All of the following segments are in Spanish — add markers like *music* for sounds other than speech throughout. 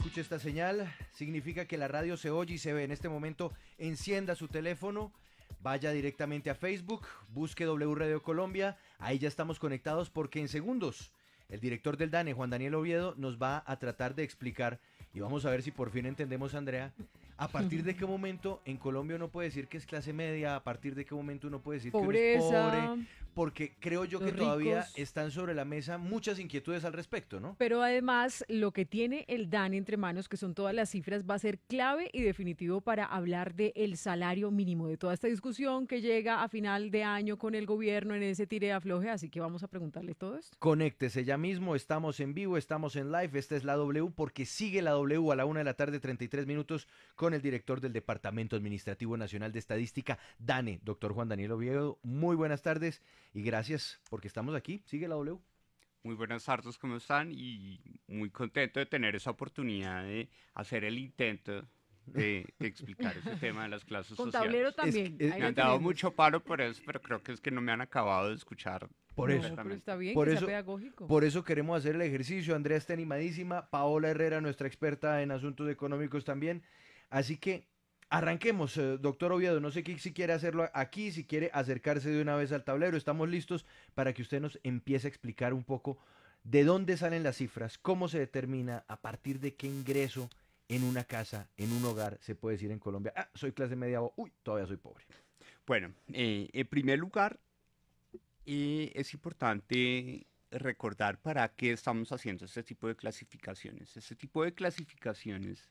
Escuche esta señal, significa que la radio se oye y se ve. En este momento encienda su teléfono, vaya directamente a Facebook, busque W Radio Colombia, ahí ya estamos conectados porque en segundos el director del DANE, Juan Daniel Oviedo, nos va a tratar de explicar y vamos a ver si por fin entendemos, Andrea, ¿A partir de qué momento en Colombia uno puede decir que es clase media? ¿A partir de qué momento uno puede decir que es pobre? Porque creo yo que todavía están sobre la mesa muchas inquietudes al respecto, ¿no? Pero además, lo que tiene el DAN entre manos, que son todas las cifras, va a ser clave y definitivo para hablar del el salario mínimo, de toda esta discusión que llega a final de año con el gobierno en ese tire afloje. Así que vamos a preguntarle todo esto. Conéctese ya mismo, estamos en vivo, estamos en live. Esta es la W, porque sigue la W a la una de la tarde, 33 minutos con el director del Departamento Administrativo Nacional de Estadística, DANE. Doctor Juan Daniel Oviedo, muy buenas tardes y gracias porque estamos aquí. Sigue la W. Muy buenas tardes, ¿cómo están? Y muy contento de tener esa oportunidad de hacer el intento de, explicar ese *laughs* tema de las clases Con sociales. también. me han dado mucho paro por eso, pero creo que es que no me han acabado de escuchar. Por eso. está bien pedagógico. Por eso queremos hacer el ejercicio. Andrea está animadísima. Paola Herrera, nuestra experta en asuntos económicos también. Así que arranquemos, eh, doctor Oviedo. No sé si quiere hacerlo aquí, si quiere acercarse de una vez al tablero. Estamos listos para que usted nos empiece a explicar un poco de dónde salen las cifras, cómo se determina, a partir de qué ingreso en una casa, en un hogar, se puede decir en Colombia, ah, soy clase media o, uy, todavía soy pobre. Bueno, eh, en primer lugar, y eh, es importante recordar para qué estamos haciendo este tipo de clasificaciones. Este tipo de clasificaciones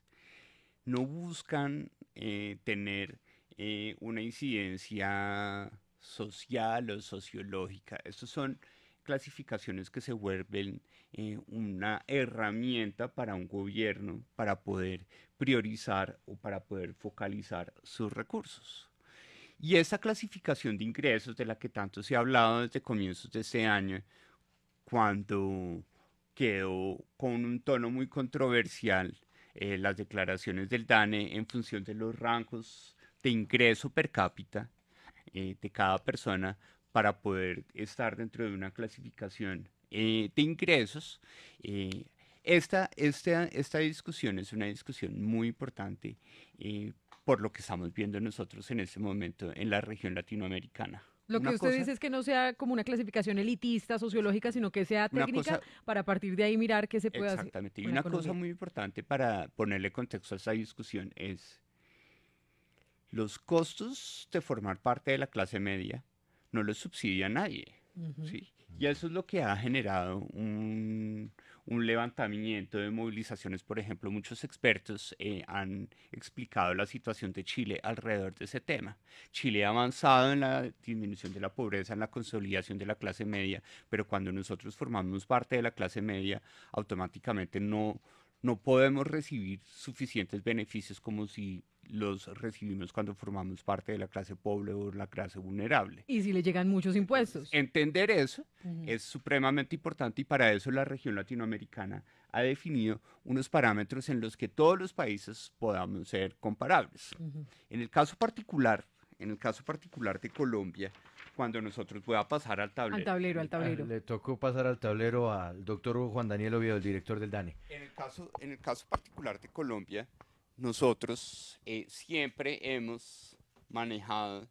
no buscan eh, tener eh, una incidencia social o sociológica. Estas son clasificaciones que se vuelven eh, una herramienta para un gobierno para poder priorizar o para poder focalizar sus recursos. Y esa clasificación de ingresos de la que tanto se ha hablado desde comienzos de este año, cuando quedó con un tono muy controversial eh, las declaraciones del DANE en función de los rangos de ingreso per cápita eh, de cada persona para poder estar dentro de una clasificación eh, de ingresos. Esta, esta, esta, discusión es una discusión muy importante por lo que estamos viendo nosotros en este momento en la región latinoamericana. Lo que usted dice es que no sea como una clasificación elitista, sociológica, sino que sea técnica para partir de ahí mirar qué se puede hacer. Exactamente. Y una cosa muy importante para ponerle contexto a esta discusión es los costos de formar parte de la clase media no los subsidia nadie. Y eso es lo que ha generado un, un levantamiento de movilizaciones. Por ejemplo, muchos expertos eh, han explicado la situación de Chile alrededor de ese tema. Chile ha avanzado en la disminución de la pobreza, en la consolidación de la clase media, pero cuando nosotros formamos parte de la clase media, automáticamente no, no podemos recibir suficientes beneficios como si los recibimos cuando formamos parte de la clase pobre o la clase vulnerable. Y si le llegan muchos impuestos. Entender eso es supremamente importante y para eso la región latinoamericana ha definido unos parámetros en los que todos los países podamos ser comparables. En el caso particular, en el caso particular de Colombia, cuando nosotros pueda pasar al tablero. Al tablero, al tablero. Le tocó pasar al tablero al doctor Juan Daniel Oviedo, el director del DANE. En el caso, en el caso particular de Colombia, nosotros eh, siempre hemos manejado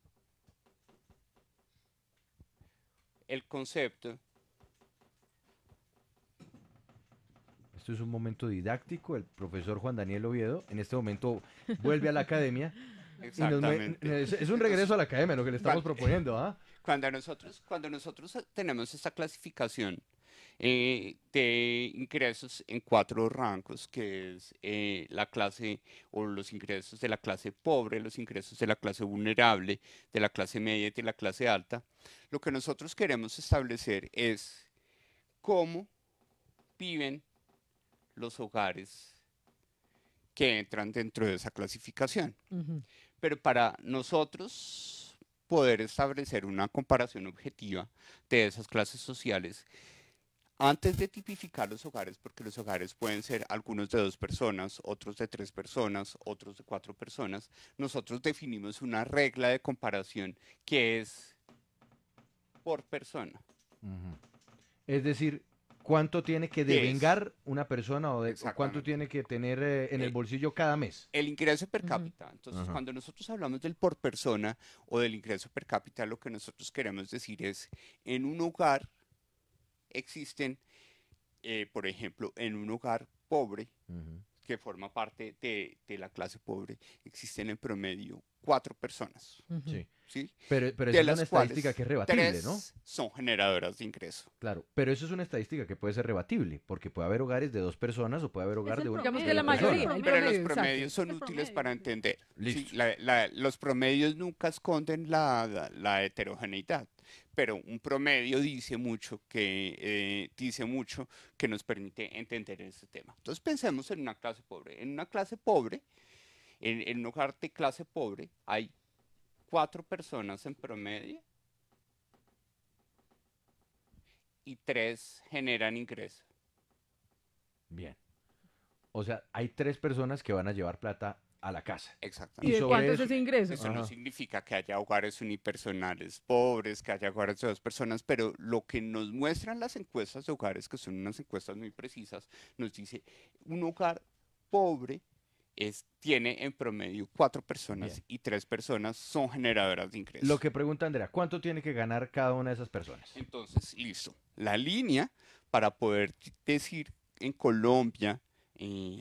el concepto. Esto es un momento didáctico. El profesor Juan Daniel Oviedo en este momento vuelve a la academia. *laughs* Exactamente. es un regreso a la academia lo que le estamos proponiendo. ¿ah? *laughs* Cuando, nosotros, cuando nosotros tenemos esta clasificación, eh, de ingresos en cuatro rangos, que es eh, la clase o los ingresos de la clase pobre, los ingresos de la clase vulnerable, de la clase media y de la clase alta. Lo que nosotros queremos establecer es cómo viven los hogares que entran dentro de esa clasificación. Pero para nosotros poder establecer una comparación objetiva de esas clases sociales, antes de tipificar los hogares, porque los hogares pueden ser algunos de dos personas, otros de tres personas, otros de cuatro personas, nosotros definimos una regla de comparación que es por persona. Es decir, ¿cuánto tiene que devengar una persona o, cuánto tiene que tener eh, en el, bolsillo cada mes? El ingreso per cápita. Entonces, cuando nosotros hablamos del por persona o del ingreso per cápita, lo que nosotros queremos decir es, en un hogar existen, eh, por ejemplo, en un hogar pobre, que forma parte de, la clase pobre, existen en promedio cuatro personas. sí. Pero, pero es una estadística que es rebatible, ¿no? Son generadoras de ingreso. Claro, pero eso es una estadística que puede ser rebatible, porque puede haber hogares de dos personas o puede haber hogares de una Digamos que la mayoría. pero los promedios son útiles para entender. los promedios nunca esconden la, la heterogeneidad pero un promedio dice mucho que, eh, dice mucho que nos permite entender este tema. Entonces pensemos en una clase pobre. En una clase pobre, en, en un hogar de clase pobre, hay cuatro personas en promedio y tres generan ingreso. Bien. O sea, hay tres personas que van a llevar plata a la casa. Exactamente. ¿Y, cuánto es ese ingreso? Eso no significa que haya hogares unipersonales pobres, que haya hogares de dos personas, pero lo que nos muestran las encuestas de hogares, que son unas encuestas muy precisas, nos dice un hogar pobre tiene en promedio cuatro personas y tres personas son generadoras de ingresos. Lo que pregunta Andrea, ¿cuánto tiene que ganar cada una de esas personas? Entonces, listo. La línea para poder decir en Colombia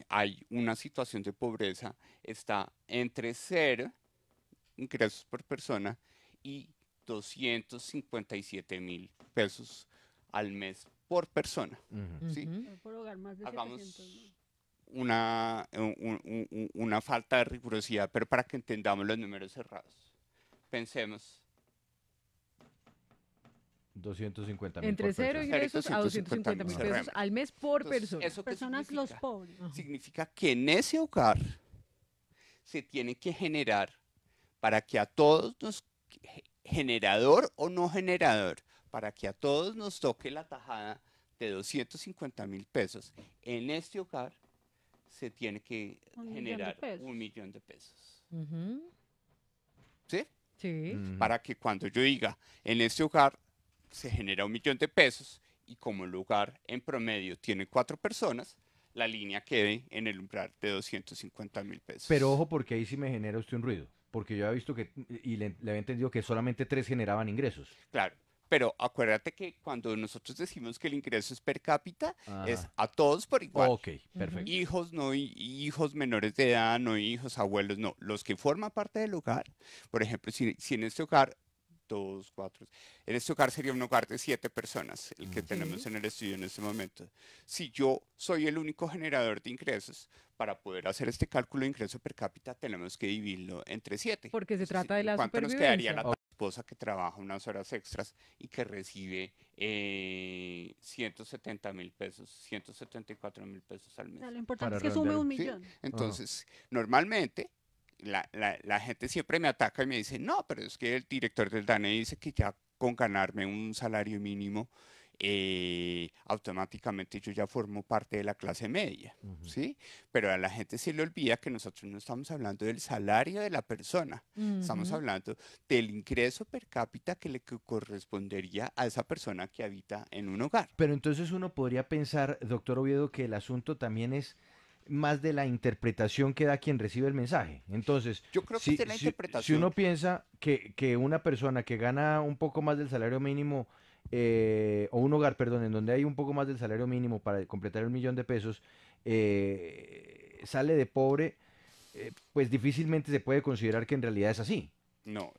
hay una situación de pobreza, está entre cero ingresos por persona y 257 mil pesos al mes por persona. Hagamos una, eh, una falta de rigurosidad, pero para que entendamos los números cerrados. Pensemos, 250 mil. Entre cero y a 250 mil pesos al mes por persona. personas los pobres. Significa que en ese hogar se tiene que generar para que a todos nos, generador o no generador, para que a todos nos toque la tajada de 250 mil pesos, en este hogar se tiene que generar un millón de pesos. ¿Sí? Sí. Para que cuando yo diga, en este hogar se genera un millón de pesos y como el lugar en promedio tiene cuatro personas, la línea quede en el umbral de 250 mil pesos. Pero ojo porque ahí sí me genera usted un ruido, porque yo he visto que, y le, había entendido que solamente tres generaban ingresos. Claro, pero acuérdate que cuando nosotros decimos que el ingreso es per cápita, es a todos por igual. Ok, perfecto. Hijos, no hijos menores de edad, no hijos, abuelos, no. Los que forman parte del hogar, por ejemplo, si, si en este hogar dos, cuatro. En este hogar sería un hogar de siete personas, el que tenemos en el estudio en este momento. Si yo soy el único generador de ingresos, para poder hacer este cálculo de ingreso per cápita tenemos que dividirlo entre siete. Porque se trata de la ¿Cuánto nos quedaría la esposa que trabaja unas horas extras y que recibe 170 eh, mil pesos, 174 mil pesos al mes? lo importante es que sume un millón. Entonces, normalmente la, la, gente siempre me ataca y me dice, no, pero es que el director del DANE dice que ya con ganarme un salario mínimo, eh, automáticamente yo ya formo parte de la clase media, ¿sí? Pero a la gente se le olvida que nosotros no estamos hablando del salario de la persona, estamos hablando del ingreso per cápita que le correspondería a esa persona que habita en un hogar. Pero entonces uno podría pensar, doctor Oviedo, que el asunto también es más de la interpretación que da quien recibe el mensaje. Entonces, si, uno piensa que, una persona que gana un poco más del salario mínimo, eh, o un hogar, perdón, en donde hay un poco más del salario mínimo para completar el millón de pesos, eh, sale de pobre, eh, pues difícilmente se puede considerar que en realidad es así. No,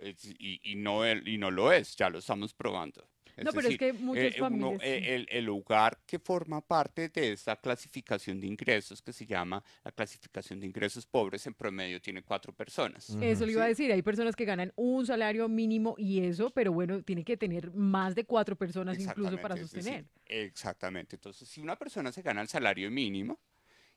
no, y no lo es, ya lo estamos probando no, pero es que muchas eh, familias... Eh, el, el, lugar que forma parte de esa clasificación de ingresos que se llama la clasificación de ingresos pobres en promedio tiene cuatro personas. Eso le iba a decir, hay personas que ganan un salario mínimo y eso, pero bueno, tiene que tener más de cuatro personas incluso para sostener. exactamente, entonces si una persona se gana el salario mínimo,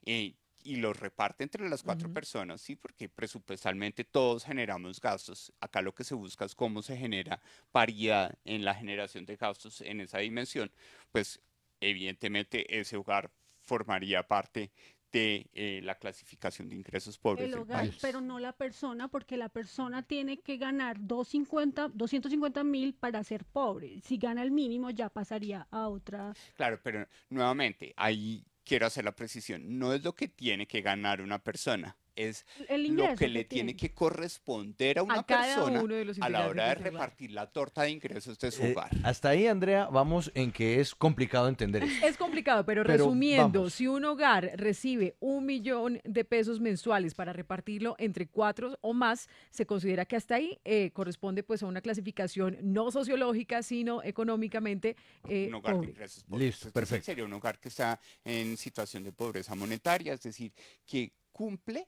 y eh, y los reparte entre las cuatro personas, ¿sí? Porque presupuestalmente todos generamos gastos. Acá lo que se busca es cómo se genera paridad en la generación de gastos en esa dimensión. Pues evidentemente ese hogar formaría parte de eh, la clasificación de ingresos pobres. El hogar, pero no la persona, porque la persona tiene que ganar 250, 250 mil para ser pobre. Si gana el mínimo ya pasaría a otra. Claro, pero nuevamente, ahí quiero hacer la precisión, no es lo que tiene que ganar una persona, es lo que le tiene que corresponder a una a persona a la hora de repartir la torta de ingresos de su eh, hogar. hasta ahí, Andrea, vamos en que es complicado entender eso. Es complicado, pero, resumiendo, si un hogar recibe un millón de pesos mensuales para repartirlo entre cuatro o más, se considera que hasta ahí eh, corresponde pues a una clasificación no sociológica, sino económicamente eh, un hogar de ingresos Listo, perfecto. Sería un hogar que está en situación de pobreza monetaria, es decir, que cumple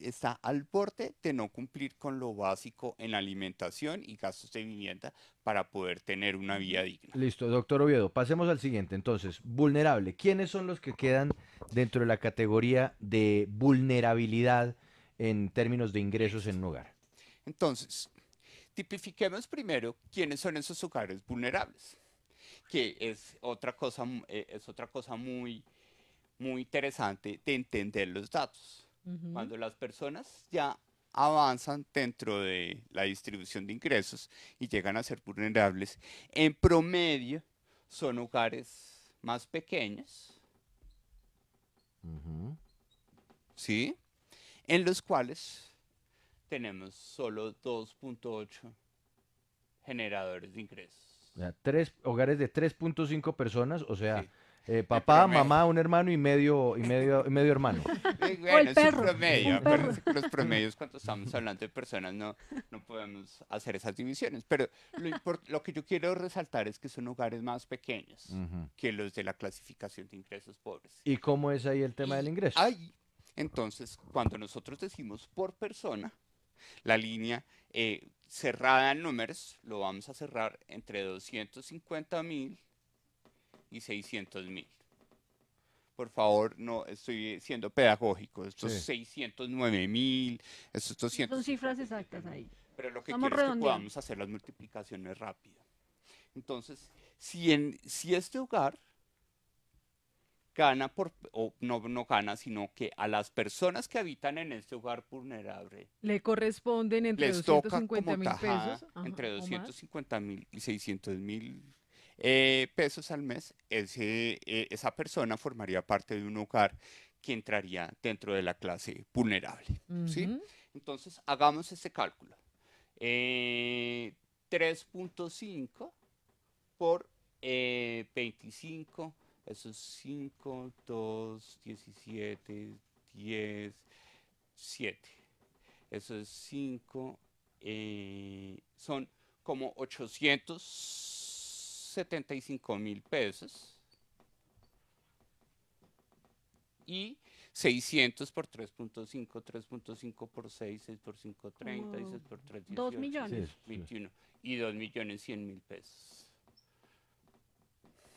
está al borde de no cumplir con lo básico en alimentación y gastos de vivienda para poder tener una vida digna. Listo, doctor Oviedo. Pasemos al siguiente. Entonces, vulnerable. ¿Quiénes son los que quedan dentro de la categoría de vulnerabilidad en términos de ingresos en un hogar? Entonces, tipifiquemos primero quiénes son esos hogares vulnerables, que es otra cosa, eh, es otra cosa muy, muy interesante de entender los datos cuando las personas ya avanzan dentro de la distribución de ingresos y llegan a ser vulnerables, en promedio son hogares más pequeños, En los cuales tenemos solo 2.8 generadores de ingresos. O sea, tres hogares de 3.5 personas, o sea, eh, papá, mamá, un hermano y medio, y medio, y medio hermano. *laughs* bueno, el un promedio. los promedios, cuando estamos hablando de personas, no, no podemos hacer esas divisiones. Pero lo, que yo quiero resaltar es que son hogares más pequeños que los de la clasificación de ingresos pobres. ¿Y cómo es ahí el tema del ingreso? Ahí, entonces, cuando nosotros decimos por persona, la línea eh, cerrada en números lo vamos a cerrar entre 250 mil y 600 mil. Por favor, no estoy siendo pedagógico. Estos 609 mil, estos 200. Son cifras exactas ahí. Pero lo que quiero es que podamos hacer las multiplicaciones rápido. Entonces, si, en, si este hogar gana por, o no, no gana, sino que a las personas que habitan en este hogar vulnerable le corresponden entre 250 mil pesos, entre 250 mil y 600 mil eh, pesos al mes, eh, esa persona formaría parte de un hogar que entraría dentro de la clase vulnerable. Entonces, hagamos este cálculo. 3.5 eh, por 25, eso es 5, 2, 17, 10, 7. Eso es 5, son como 800 75 mil pesos y 600 por 3.5, 3.5 por 6, 6 por 5, 30, 6 por 3, 2 millones. 21, y 2 millones 100 mil pesos.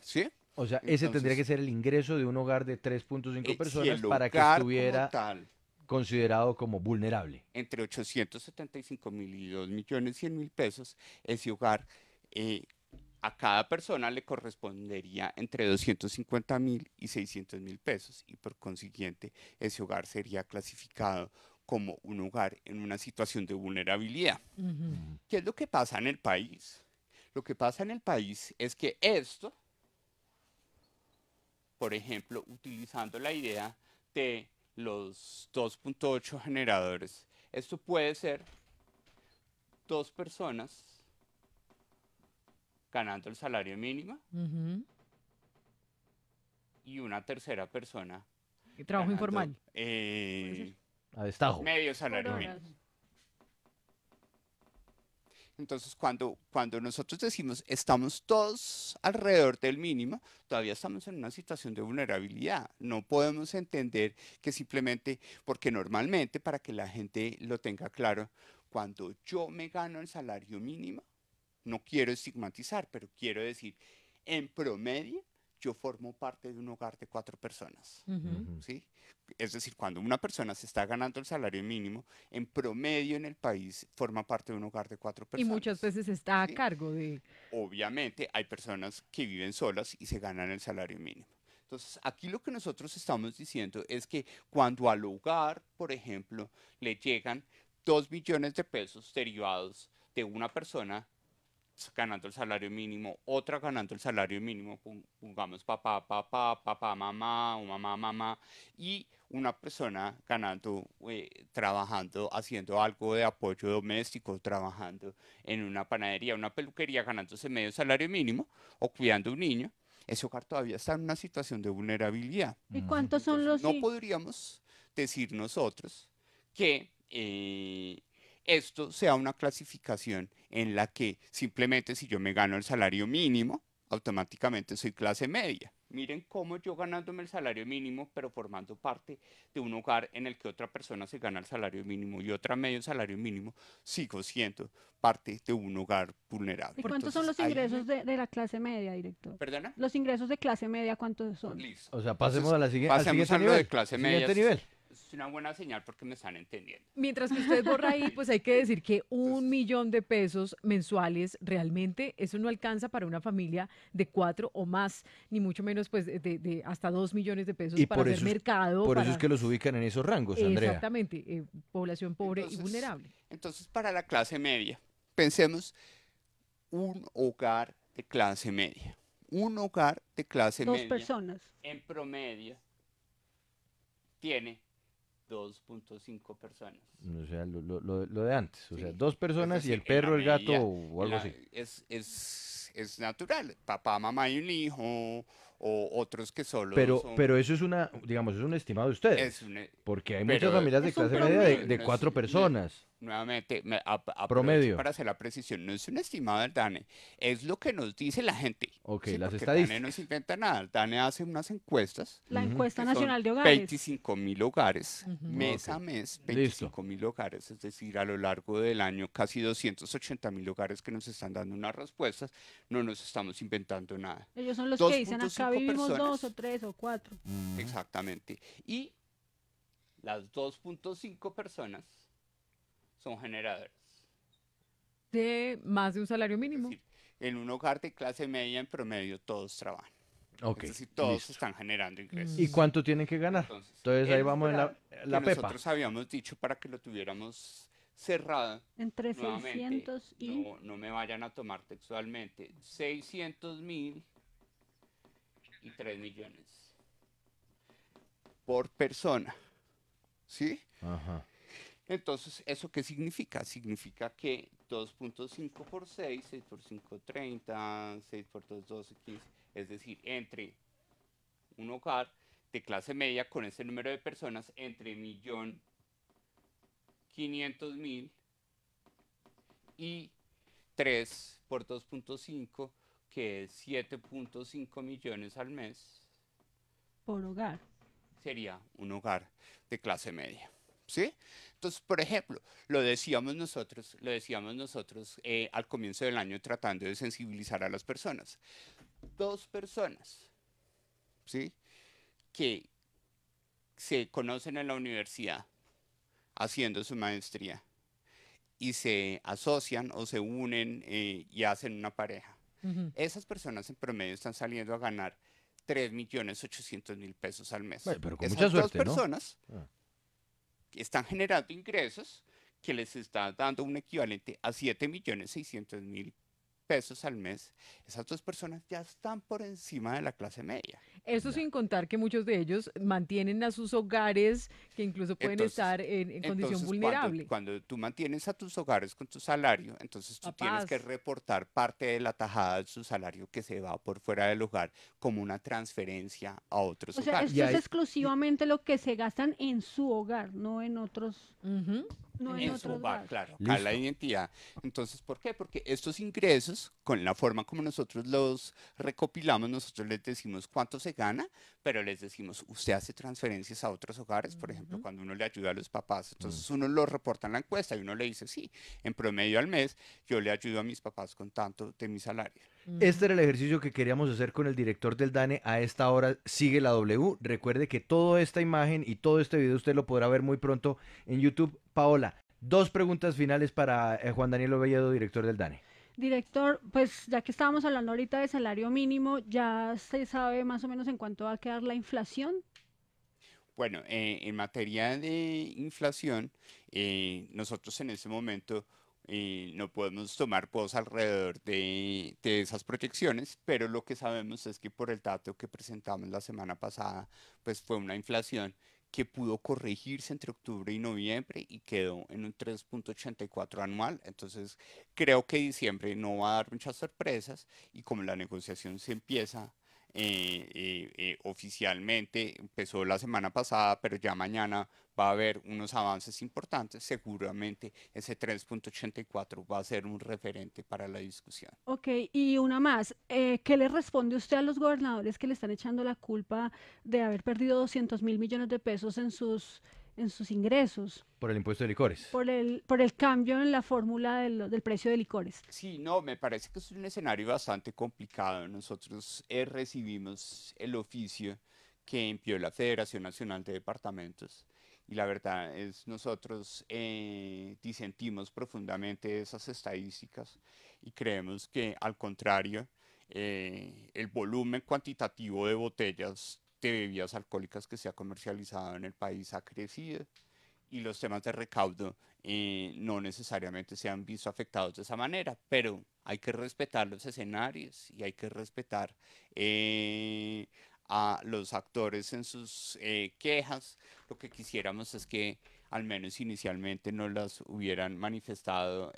¿Sí? O sea, ese tendría que ser el ingreso de un hogar de 3.5 eh, personas para que estuviera considerado como vulnerable. Entre 875 mil y 2 millones 100 mil pesos, ese hogar eh, a cada persona le correspondería entre 250 mil y 600 mil pesos y por consiguiente ese hogar sería clasificado como un hogar en una situación de vulnerabilidad. ¿Qué es lo que pasa en el país? Lo que pasa en el país es que esto, por ejemplo, utilizando la idea de los 2.8 generadores, esto puede ser dos personas ganando el salario mínimo. Y una tercera persona. ¿Qué trabajo informal? Eh, a destajo. Medio salario mínimo. Entonces, cuando, cuando nosotros decimos estamos todos alrededor del mínimo, todavía estamos en una situación de vulnerabilidad. No podemos entender que simplemente, porque normalmente, para que la gente lo tenga claro, cuando yo me gano el salario mínimo, no quiero estigmatizar, pero quiero decir, en promedio, yo formo parte de un hogar de cuatro personas. ¿sí? Es decir, cuando una persona se está ganando el salario mínimo, en promedio en el país forma parte de un hogar de cuatro personas. Y muchas veces está a cargo de... Obviamente hay personas que viven solas y se ganan el salario mínimo. Entonces, aquí lo que nosotros estamos diciendo es que cuando al hogar, por ejemplo, le llegan dos millones de pesos derivados de una persona ganando el salario mínimo, otra ganando el salario mínimo, jugamos papá, papá, papá, mamá, o mamá, mamá, y una persona ganando, eh, trabajando, haciendo algo de apoyo doméstico, trabajando en una panadería, una peluquería, ganándose medio salario mínimo o cuidando un niño, ese hogar todavía está en una situación de vulnerabilidad. ¿Y cuántos son los... No podríamos decir nosotros que... Eh, esto sea una clasificación en la que simplemente si yo me gano el salario mínimo, automáticamente soy clase media. Miren cómo yo ganándome el salario mínimo, pero formando parte de un hogar en el que otra persona se gana el salario mínimo y otra medio salario mínimo, sigo siendo parte de un hogar vulnerable. ¿Y cuántos son los ingresos de, la clase media, director? ¿Perdona? Los ingresos de clase media, ¿cuántos son? Listo. O sea, pasemos a la siguiente. Pasemos a, lo de clase media. Siguiente nivel es una buena señal porque me están entendiendo. Mientras que usted borra ahí, pues hay que *laughs* decir que un millón de pesos mensuales realmente eso no alcanza para una familia de cuatro o más, ni mucho menos pues de, hasta dos millones de pesos para hacer mercado. Por eso es que los ubican en esos rangos, Andrea. Exactamente, eh, población pobre y vulnerable. Entonces, para la clase media, pensemos un hogar de clase media. Un hogar de clase media. Dos personas. En promedio tiene 2.5 personas. O sea, lo, lo, de antes, o sea, dos pues personas y el perro, el gato o algo así. Es, es, es, natural, papá, mamá y un hijo, o otros que solo pero son... Pero eso es una, digamos, es un estimado de ustedes, e porque hay muchas familias de clase media de, de cuatro personas nuevamente, a, promedio. Para hacer la precisión, no es una estimada del DANE, es lo que nos dice la gente. Ok, las estadísticas. El DANE no se inventa nada, el DANE hace unas encuestas. La encuesta nacional de hogares. 25 mil hogares, mes a mes, 25 mil hogares, es decir, a lo largo del año casi 280 mil hogares que nos están dando unas respuestas, no nos estamos inventando nada. Ellos son los que dicen acá vivimos dos o tres o cuatro. Exactamente. Y las 2.5 personas son generadores. De más de un salario mínimo. en un hogar de clase media en promedio todos trabajan. Okay, todos están generando ingresos. ¿Y cuánto tienen que ganar? Entonces, ahí vamos en la, pepa. Nosotros habíamos dicho para que lo tuviéramos cerrado. Entre 600 y... No, no, me vayan a tomar textualmente. 600 mil y 3 millones por persona. ¿Sí? Ajá. Entonces, ¿eso qué significa? Significa que 2.5 por 6, 6 por 5, 30, 6 por 2, 12, 15, es decir, entre un hogar de clase media con ese número de personas, entre 1.500.000 y 3 por 2.5, que es 7.5 millones al mes. Por hogar. Sería un hogar de clase media. Entonces, por ejemplo, lo decíamos nosotros, lo decíamos nosotros eh, al comienzo del año tratando de sensibilizar a las personas. Dos personas, ¿sí? Que se conocen en la universidad haciendo su maestría y se asocian o se unen eh, y hacen una pareja. Esas personas en promedio están saliendo a ganar 3.800.000 pesos al mes. pero con Esas mucha suerte, dos personas ¿no? Ah están generando ingresos que les está dando un equivalente a 7.600.000 millones pesos al mes, esas dos personas ya están por encima de la clase media. Eso sin contar que muchos de ellos mantienen a sus hogares que incluso pueden estar en, condición vulnerable. Cuando, cuando, tú mantienes a tus hogares con tu salario, entonces tú tienes que reportar parte de la tajada de su salario que se va por fuera del hogar como una transferencia a otros hogares. O sea, esto es exclusivamente lo que se gastan en su hogar, no en otros. No en, su hogar, claro, a la identidad. Entonces, ¿por qué? Porque estos ingresos, con la forma como nosotros los recopilamos, nosotros les decimos cuánto se gana, pero les decimos, usted hace transferencias a otros hogares, por ejemplo, cuando uno le ayuda a los papás, entonces mm. uno lo reporta en la encuesta y uno le dice, sí, en promedio al mes yo le ayudo a mis papás con tanto de mi salario. Este era el ejercicio que queríamos hacer con el director del DANE. A esta hora sigue la W. Recuerde que toda esta imagen y todo este video usted lo podrá ver muy pronto en YouTube. Paola, dos preguntas finales para eh, Juan Daniel Ovelledo, director del DANE. Director, pues ya que estábamos hablando ahorita de salario mínimo, ¿ya se sabe más o menos en cuánto va a quedar la inflación? Bueno, eh, en materia de inflación, eh, nosotros en ese momento eh, no podemos tomar pos alrededor de, de, esas proyecciones, pero lo que sabemos es que por el dato que presentamos la semana pasada, pues fue una inflación que pudo corregirse entre octubre y noviembre y quedó en un 3.84 anual. Entonces creo que diciembre no va a dar muchas sorpresas y como la negociación se empieza eh, eh, eh, oficialmente, empezó la semana pasada, pero ya mañana va a haber unos avances importantes, seguramente ese 3.84 va a ser un referente para la discusión. Ok, y una más, eh, ¿qué le responde usted a los gobernadores que le están echando la culpa de haber perdido 200 mil millones de pesos en sus en sus ingresos. Por el impuesto de licores. Por el, por el cambio en la fórmula del, del, precio de licores. Sí, no, me parece que es un escenario bastante complicado. Nosotros eh, recibimos el oficio que envió la Federación Nacional de Departamentos y la verdad es nosotros eh, disentimos profundamente de esas estadísticas y creemos que al contrario, eh, el volumen cuantitativo de botellas de bebidas alcohólicas que se ha comercializado en el país ha crecido y los temas de recaudo eh, no necesariamente se han visto afectados de esa manera, pero hay que respetar los escenarios y hay que respetar eh, a los actores en sus eh, quejas. Lo que quisiéramos es que al menos inicialmente no las hubieran manifestado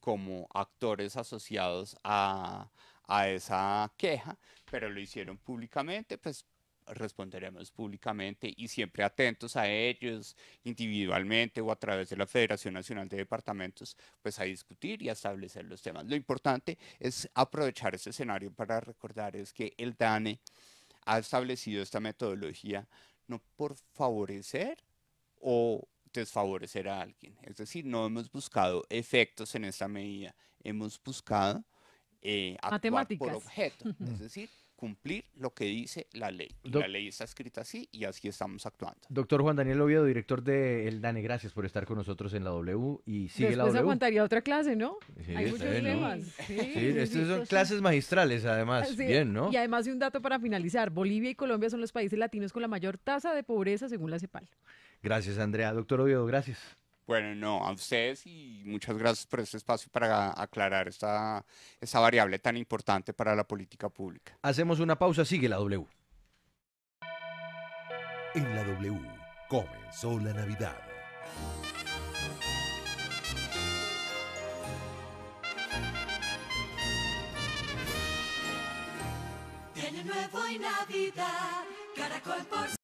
como actores asociados a, a esa queja, pero lo hicieron públicamente, pues responderemos públicamente y siempre atentos a ellos individualmente o a través de la Federación Nacional de Departamentos, pues a discutir y establecer los temas. Lo importante es aprovechar este escenario para recordar es que el DANE ha establecido esta metodología no por favorecer o desfavorecer a alguien. Es decir, no hemos buscado efectos en esta medida, hemos buscado eh, actuar por objeto. Es decir, cumplir lo que dice la ley. la ley está escrita así y así estamos actuando. Doctor Juan Daniel Oviedo, director de El DANE, gracias por estar con nosotros en la W y sigue Después la W. aguantaría otra clase, ¿no? Hay muchos dilemas. Sí, sí, estas son clases magistrales, además. Bien, ¿no? Y además de un dato para finalizar, Bolivia y Colombia son los países latinos con la mayor tasa de pobreza según la CEPAL. Gracias, Andrea. Doctor Oviedo, gracias. Bueno, no, a ustedes y muchas gracias por este espacio para aclarar esta, variable tan importante para la política pública. Hacemos una pausa, sigue la W. En la W comenzó la Navidad. Tiene nuevo y Navidad, caracol por